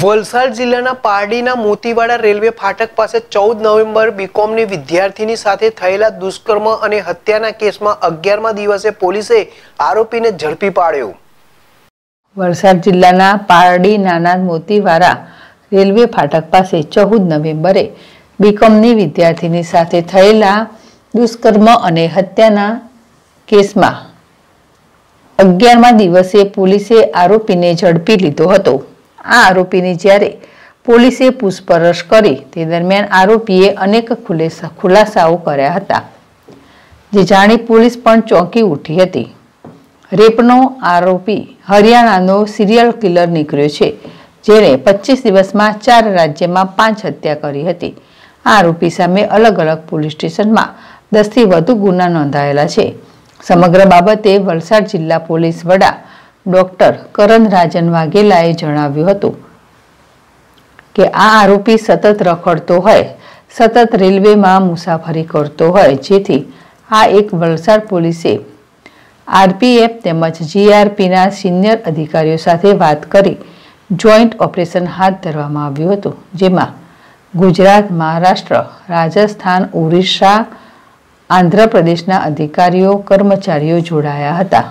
વલસાડ જિલ્લાના પારડીના મોતીવાડા રેલવે ફાટક પાસે ચૌદ નવેમ્બર બીકોમની વિદ્યાર્થીની સાથે થયેલા દુષ્કર્મ અને હત્યાના કેસમાં અગિયારમા દિવસે પોલીસે આરોપીને ઝડપી પાડ્યો વલસાડ જિલ્લાના પારડી નાના મોતીવાડા રેલવે ફાટક પાસે ચૌદ નવેમ્બરે બીકોમની વિદ્યાર્થીની સાથે થયેલા દુષ્કર્મ અને હત્યાના કેસમાં અગિયારમા દિવસે પોલીસે આરોપીને ઝડપી લીધો હતો આ આરોપીની જ્યારે પોલીસે પૂછપરછ કરી તે દરમિયાન આરોપીએ અનેક ખુલાસાઓ કર્યા હતા જે જાણી પોલીસ પણ ચોંકી ઉઠી હતી રેપનો આરોપી હરિયાણાનો સિરિયલ કિલર નીકળ્યો છે જેણે પચીસ દિવસમાં ચાર રાજ્યમાં પાંચ હત્યા કરી હતી આ આરોપી સામે અલગ અલગ પોલીસ સ્ટેશનમાં દસથી વધુ ગુના નોંધાયેલા છે સમગ્ર બાબતે વલસાડ જિલ્લા પોલીસ વડા ડોક્ટર કરણ રાજન વાઘેલાએ જણાવ્યું હતું કે આ આરોપી સતત રખડતો હોય સતત રેલવેમાં મુસાફરી કરતો હોય જેથી આ એક વલસાડ પોલીસે આરપીએફ તેમજ જીઆરપીના સિનિયર અધિકારીઓ સાથે વાત કરી જોઈન્ટ ઓપરેશન હાથ ધરવામાં આવ્યું હતું જેમાં ગુજરાત મહારાષ્ટ્ર રાજસ્થાન ઓરિસ્સા આંધ્રપ્રદેશના અધિકારીઓ કર્મચારીઓ જોડાયા હતા